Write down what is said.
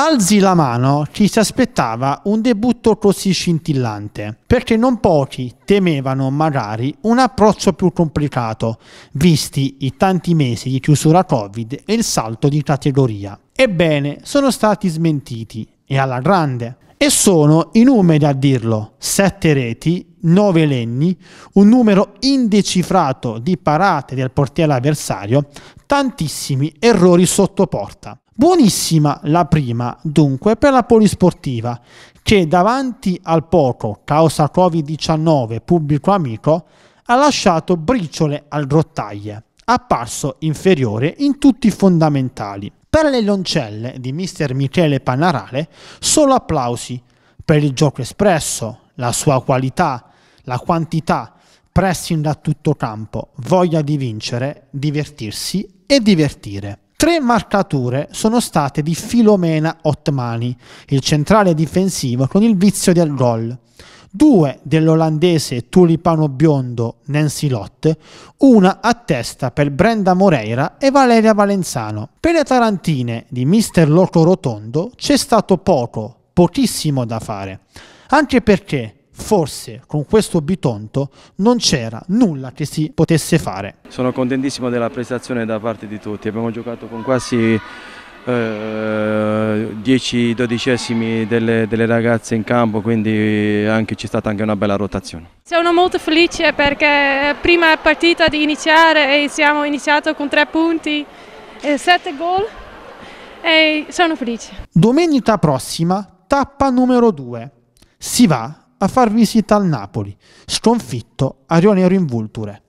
Alzi la mano chi si aspettava un debutto così scintillante, perché non pochi temevano magari un approccio più complicato, visti i tanti mesi di chiusura Covid e il salto di categoria. Ebbene, sono stati smentiti, e alla grande. E sono i numeri a dirlo, sette reti nove lenni, un numero indecifrato di parate del portiere avversario, tantissimi errori sotto porta. Buonissima la prima, dunque, per la polisportiva, che davanti al poco, causa Covid-19, pubblico amico, ha lasciato briciole al grottaglie, apparso inferiore in tutti i fondamentali. Per le loncelle di mister Michele Panarale, solo applausi per il gioco espresso, la sua qualità, la quantità, pressing da tutto campo, voglia di vincere, divertirsi e divertire. Tre marcature sono state di Filomena Ottmani, il centrale difensivo con il vizio del gol, due dell'olandese tulipano biondo Nancy Lott, una a testa per Brenda Moreira e Valeria Valenzano. Per le tarantine di Mister Loco Rotondo c'è stato poco, pochissimo da fare, anche perché forse con questo Bitonto non c'era nulla che si potesse fare. Sono contentissimo della prestazione da parte di tutti, abbiamo giocato con quasi eh, 10-12 delle, delle, ragazze in campo, quindi anche, c'è stata anche una bella rotazione. Sono molto felice perché prima partita di iniziare e siamo iniziati con tre punti, e sette gol e sono felice. Domenica prossima, tappa numero 2. Si va a far visita al Napoli, sconfitto a Rionero in Vulture.